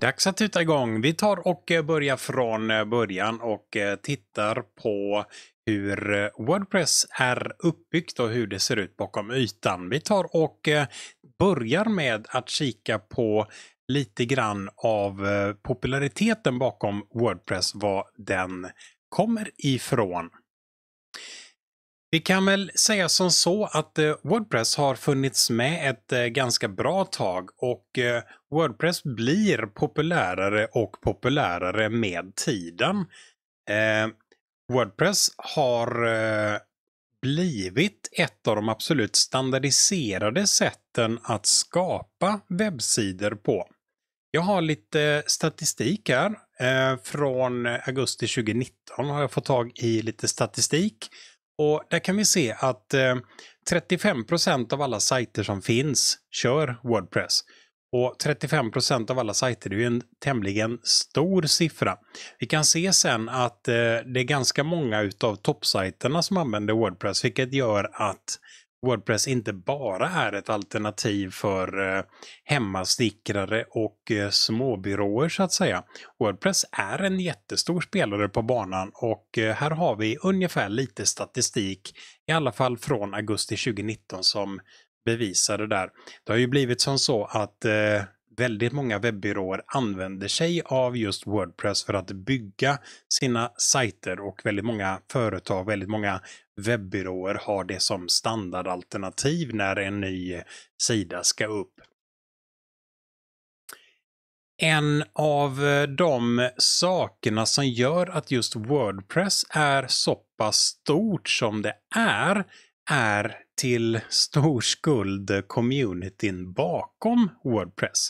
Dags att tuta igång. Vi tar och eh, börjar från eh, början och eh, tittar på hur Wordpress är uppbyggt och hur det ser ut bakom ytan. Vi tar och börjar med att kika på lite grann av populariteten bakom Wordpress, var den kommer ifrån. Vi kan väl säga som så att eh, Wordpress har funnits med ett eh, ganska bra tag och eh, Wordpress blir populärare och populärare med tiden. Wordpress har blivit ett av de absolut standardiserade sätten att skapa webbsidor på. Jag har lite statistik här. Från augusti 2019 har jag fått tag i lite statistik och där kan vi se att eh, 35 av alla sajter som finns kör Wordpress. Och 35 av alla sajter är ju en tämligen stor siffra. Vi kan se sen att eh, det är ganska många utav toppsajterna som använder Wordpress, vilket gör att Wordpress inte bara är ett alternativ för eh, hemmasnickrare och eh, småbyråer så att säga. Wordpress är en jättestor spelare på banan och eh, här har vi ungefär lite statistik, i alla fall från augusti 2019 som bevisar det där. Det har ju blivit som så att eh, väldigt många webbyråer använder sig av just Wordpress för att bygga sina sajter och väldigt många företag, väldigt många webbyråer har det som standardalternativ när en ny sida ska upp. En av eh, de sakerna som gör att just Wordpress är så pass stort som det är, är till stor skuld communityn bakom Wordpress.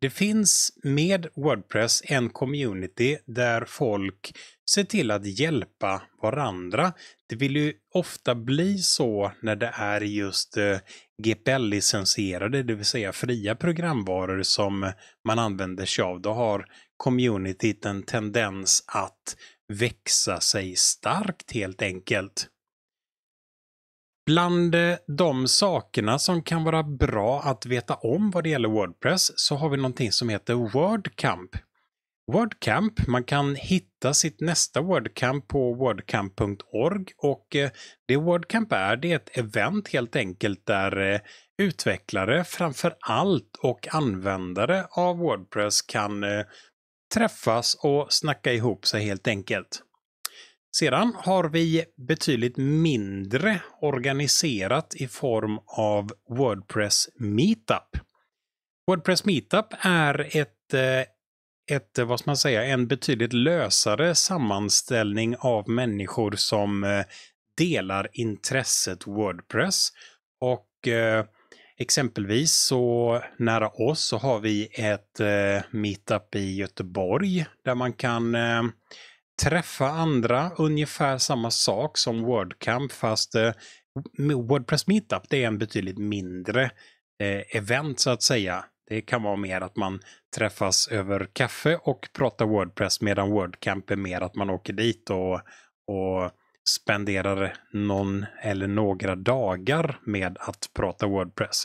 Det finns med Wordpress en community där folk ser till att hjälpa varandra. Det vill ju ofta bli så när det är just eh, GPL-licensierade, det vill säga fria programvaror som man använder sig av. Då har communityt en tendens att växa sig starkt helt enkelt. Bland eh, de sakerna som kan vara bra att veta om vad det gäller Wordpress så har vi någonting som heter WordCamp. WordCamp, man kan hitta sitt nästa WordCamp på wordcamp.org och eh, det WordCamp är, det är ett event helt enkelt där eh, utvecklare framför allt och användare av Wordpress kan träffas och snacka ihop sig helt enkelt. Sedan har vi betydligt mindre organiserat i form av Wordpress Meetup. Wordpress Meetup är ett, eh, ett eh, vad ska man säga, en betydligt lösare sammanställning av människor som eh, delar intresset Wordpress. Och exempelvis så nära oss så har vi ett meetup i Göteborg där man kan träffa andra, ungefär samma sak som WordCamp fast eh, WordPress Meetup det är en betydligt mindre eh, event så att säga. Det kan vara mer att man träffas över kaffe och pratar WordPress medan WordCamp är mer att man åker dit och, och spenderar någon eller några dagar med att prata WordPress.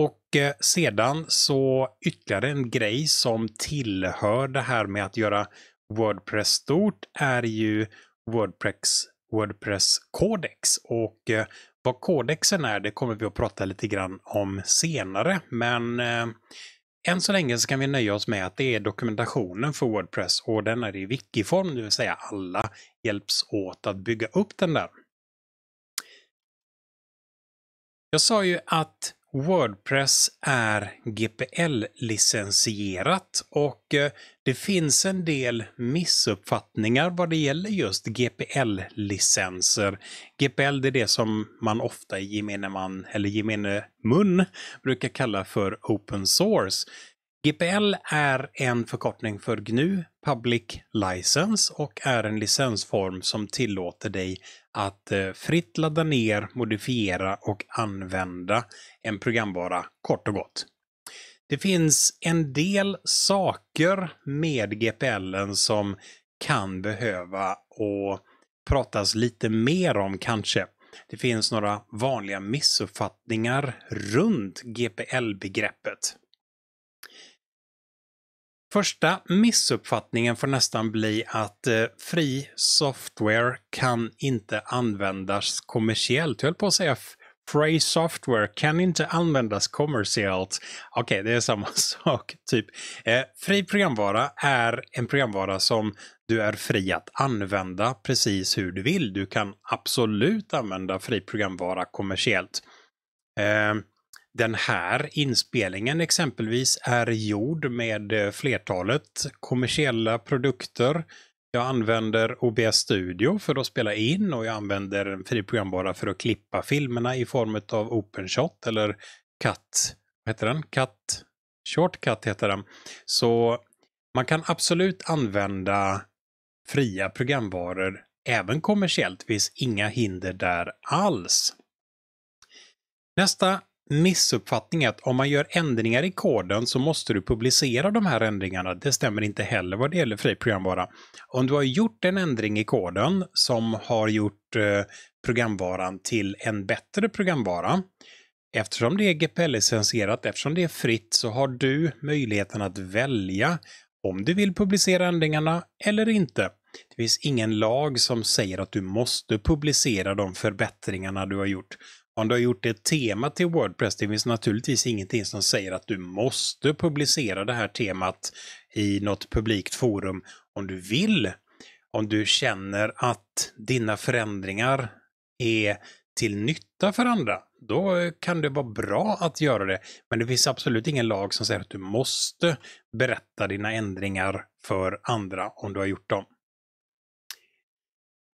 Och eh, sedan så ytterligare en grej som tillhör det här med att göra Wordpress stort är ju Wordpress, Wordpress Codex. Och eh, vad kodexen är, det kommer vi att prata lite grann om senare. Men eh, än så länge så kan vi nöja oss med att det är dokumentationen för Wordpress och den är i wiki-form, det vill säga alla hjälps åt att bygga upp den där. Jag sa ju att Wordpress är GPL-licensierat och eh, det finns en del missuppfattningar vad det gäller just GPL-licenser. GPL är det som man ofta i gemene man eller gemene mun brukar kalla för open source. GPL är en förkortning för GNU Public License och är en licensform som tillåter dig att eh, fritt ladda ner, modifiera och använda en programvara kort och gott. Det finns en del saker med GPL som kan behöva och pratas lite mer om kanske. Det finns några vanliga missuppfattningar runt GPL-begreppet. Första missuppfattningen får nästan bli att eh, fri software kan inte användas kommersiellt. Jag höll på att säga Free software kan inte användas kommersiellt. Okej, okay, det är samma sak, typ. Eh, fri programvara är en programvara som du är fri att använda precis hur du vill. Du kan absolut använda fri programvara kommersiellt. Eh, den här inspelningen exempelvis är gjord med eh, flertalet kommersiella produkter. Jag använder OBS Studio för att spela in och jag använder en fri programvara för att klippa filmerna i form av OpenShot eller Cut. Vad heter den? Cut? Shortcut heter den. Så man kan absolut använda fria programvaror även kommersiellt. Det finns inga hinder där alls. Nästa missuppfattning att om man gör ändringar i koden så måste du publicera de här ändringarna. Det stämmer inte heller vad det gäller fri programvara. Om du har gjort en ändring i koden som har gjort eh, programvaran till en bättre programvara, eftersom det är GPL-licensierat, eftersom det är fritt, så har du möjligheten att välja om du vill publicera ändringarna eller inte. Det finns ingen lag som säger att du måste publicera de förbättringarna du har gjort om du har gjort ett tema till Wordpress, det finns naturligtvis ingenting som säger att du måste publicera det här temat i något publikt forum om du vill. Om du känner att dina förändringar är till nytta för andra, då kan det vara bra att göra det. Men det finns absolut ingen lag som säger att du måste berätta dina ändringar för andra om du har gjort dem.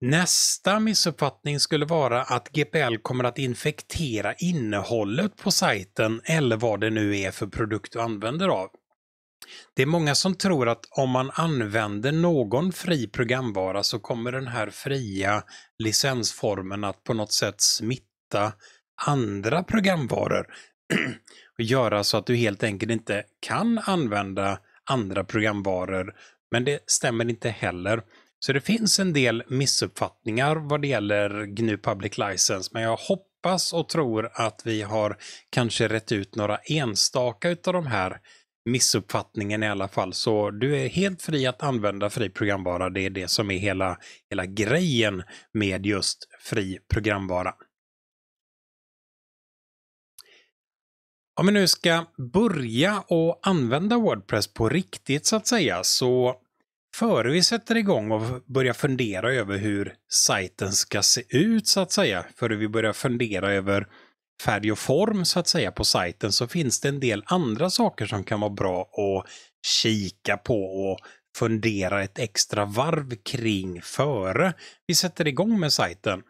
Nästa missuppfattning skulle vara att GPL kommer att infektera innehållet på sajten eller vad det nu är för produkt du använder av. Det är många som tror att om man använder någon fri programvara så kommer den här fria licensformen att på något sätt smitta andra programvaror och göra så att du helt enkelt inte kan använda andra programvaror. Men det stämmer inte heller. Så det finns en del missuppfattningar vad det gäller GNU Public License, men jag hoppas och tror att vi har kanske rätt ut några enstaka utav de här missuppfattningen i alla fall. Så du är helt fri att använda fri programvara. Det är det som är hela, hela grejen med just fri programvara. Om vi nu ska börja och använda Wordpress på riktigt så att säga så före vi sätter igång och börjar fundera över hur sajten ska se ut så att säga, före vi börjar fundera över färg och form så att säga på sajten så finns det en del andra saker som kan vara bra att kika på och fundera ett extra varv kring före vi sätter igång med sajten.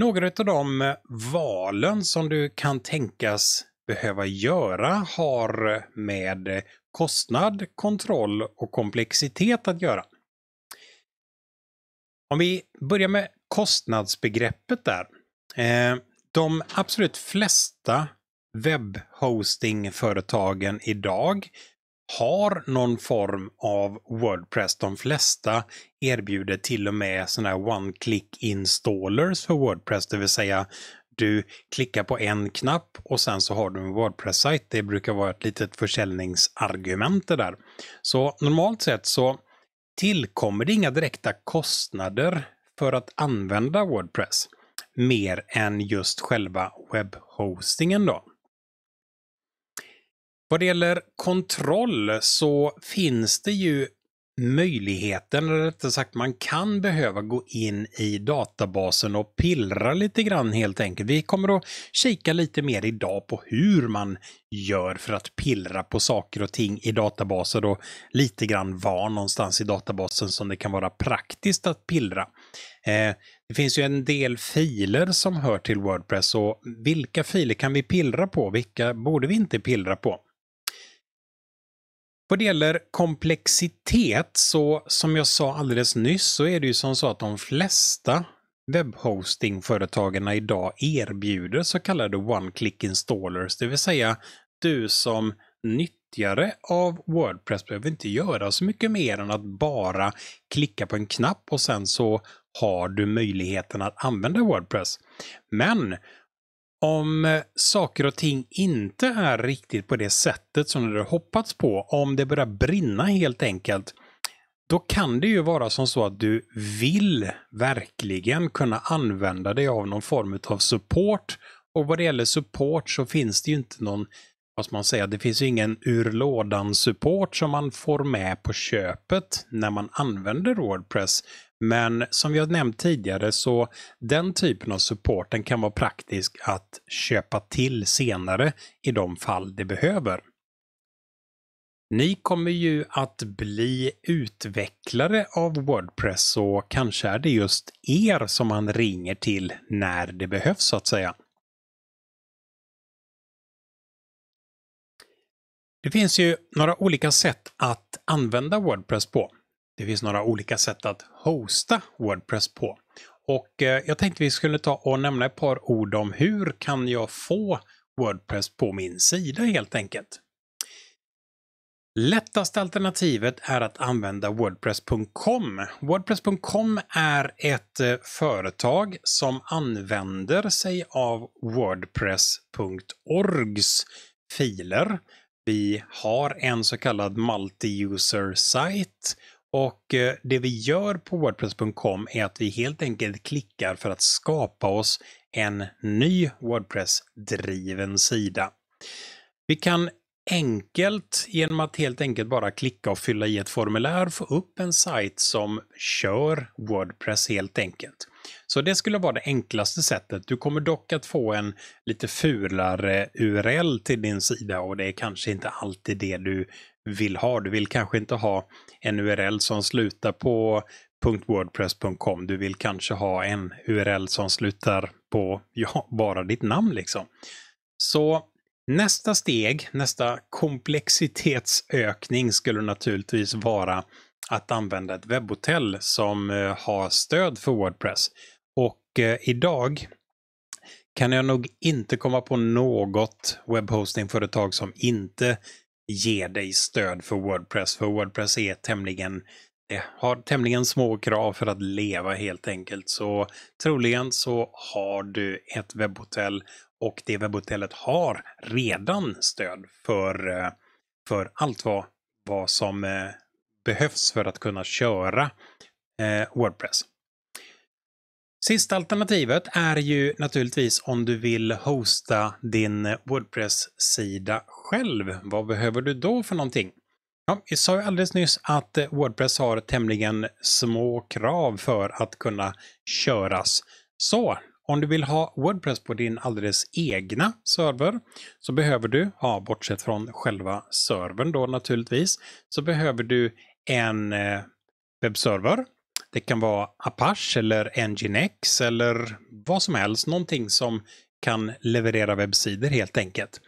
Några av de valen som du kan tänkas behöva göra har med kostnad, kontroll och komplexitet att göra. Om vi börjar med kostnadsbegreppet där. Eh, de absolut flesta webbhostingföretagen idag har någon form av Wordpress. De flesta erbjuder till och med sådana här one-click installers för Wordpress, det vill säga du klickar på en knapp och sen så har du en Wordpress-sajt. Det brukar vara ett litet försäljningsargument det där. Så normalt sett så tillkommer det inga direkta kostnader för att använda Wordpress mer än just själva webbhostingen då. Vad det gäller kontroll så finns det ju möjligheten, eller rättare sagt man kan behöva gå in i databasen och pillra lite grann helt enkelt. Vi kommer att kika lite mer idag på hur man gör för att pillra på saker och ting i databaser och lite grann var någonstans i databasen som det kan vara praktiskt att pillra. Eh, det finns ju en del filer som hör till Wordpress och vilka filer kan vi pillra på? Vilka borde vi inte pillra på? Vad det gäller komplexitet så som jag sa alldeles nyss så är det ju som så att de flesta webbhostingföretagen idag erbjuder så kallade one-click installers, det vill säga du som nyttjare av Wordpress behöver inte göra så mycket mer än att bara klicka på en knapp och sen så har du möjligheten att använda Wordpress. Men om eh, saker och ting inte är riktigt på det sättet som du hade hoppats på, om det börjar brinna helt enkelt, då kan det ju vara som så att du vill verkligen kunna använda dig av någon form av support. Och vad det gäller support så finns det ju inte någon vad ska man säga, det finns ju ingen ur lådan support som man får med på köpet när man använder Wordpress. Men som vi har nämnt tidigare så den typen av support den kan vara praktisk att köpa till senare i de fall det behöver. Ni kommer ju att bli utvecklare av Wordpress så kanske är det just er som man ringer till när det behövs så att säga. Det finns ju några olika sätt att använda Wordpress på. Det finns några olika sätt att hosta Wordpress på. Och eh, jag tänkte vi skulle ta och nämna ett par ord om hur kan jag få Wordpress på min sida helt enkelt. Lättaste alternativet är att använda Wordpress.com. Wordpress.com är ett eh, företag som använder sig av Wordpress.orgs filer vi har en så kallad multi-user site och eh, det vi gör på wordpress.com är att vi helt enkelt klickar för att skapa oss en ny Wordpress-driven sida. Vi kan enkelt genom att helt enkelt bara klicka och fylla i ett formulär få upp en sajt som kör Wordpress helt enkelt. Så det skulle vara det enklaste sättet. Du kommer dock att få en lite fulare URL till din sida och det är kanske inte alltid det du vill ha. Du vill kanske inte ha en URL som slutar på .wordpress.com. Du vill kanske ha en URL som slutar på ja, bara ditt namn liksom. Så nästa steg, nästa komplexitetsökning skulle naturligtvis vara att använda ett webbhotell som eh, har stöd för Wordpress. Och eh, idag kan jag nog inte komma på något webbhostingföretag som inte ger dig stöd för Wordpress. För Wordpress är tämligen, eh, har tämligen små krav för att leva helt enkelt. Så troligen så har du ett webbhotell och det webbhotellet har redan stöd för, eh, för allt vad, vad som behövs för att kunna köra eh, Wordpress. Sista alternativet är ju naturligtvis om du vill hosta din Wordpress-sida själv. Vad behöver du då för någonting? Ja, jag sa ju alldeles nyss att eh, Wordpress har tämligen små krav för att kunna köras. Så om du vill ha Wordpress på din alldeles egna server så behöver du, ja, bortsett från själva servern då naturligtvis, så behöver du en eh, webbserver det kan vara Apache eller Nginx eller vad som helst. Någonting som kan leverera webbsidor helt enkelt.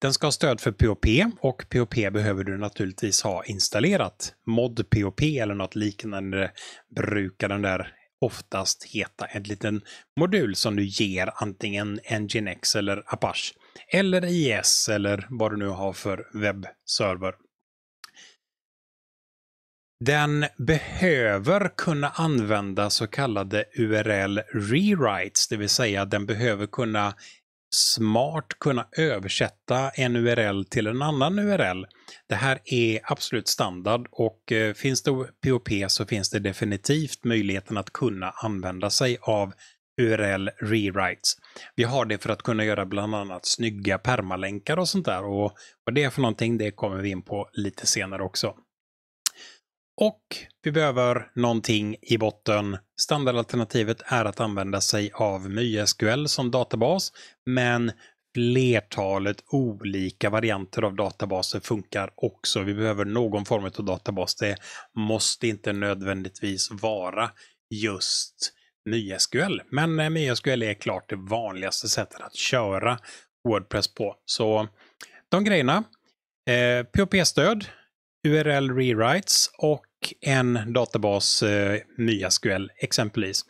Den ska ha stöd för POP och POP behöver du naturligtvis ha installerat. Mod POP eller något liknande brukar den där oftast heta en liten modul som du ger antingen Nginx eller Apache. Eller IS eller vad du nu har för webbserver. Den behöver kunna använda så kallade URL rewrites, det vill säga den behöver kunna smart kunna översätta en URL till en annan URL. Det här är absolut standard och eh, finns det POP så finns det definitivt möjligheten att kunna använda sig av URL rewrites. Vi har det för att kunna göra bland annat snygga permalänkar och sånt där och vad det är för någonting det kommer vi in på lite senare också. Och vi behöver någonting i botten. Standardalternativet är att använda sig av MySQL som databas, men flertalet olika varianter av databaser funkar också. Vi behöver någon form av databas. Det måste inte nödvändigtvis vara just MySQL. Men MySQL är klart det vanligaste sättet att köra Wordpress på. Så de grejerna. Eh, POP-stöd, URL rewrites och en databas eh, MySQL exempelvis.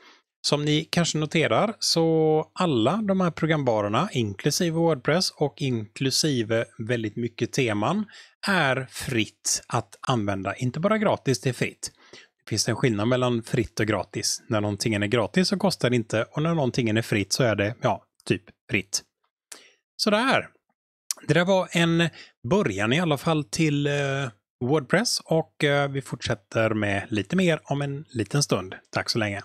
Som ni kanske noterar så alla de här programvarorna, inklusive Wordpress och inklusive väldigt mycket teman, är fritt att använda. Inte bara gratis, det är fritt. Det finns en skillnad mellan fritt och gratis. När någonting är gratis så kostar det inte och när någonting är fritt så är det, ja, typ fritt. Sådär. Det där var en början i alla fall till eh, Wordpress och eh, vi fortsätter med lite mer om en liten stund. Tack så länge!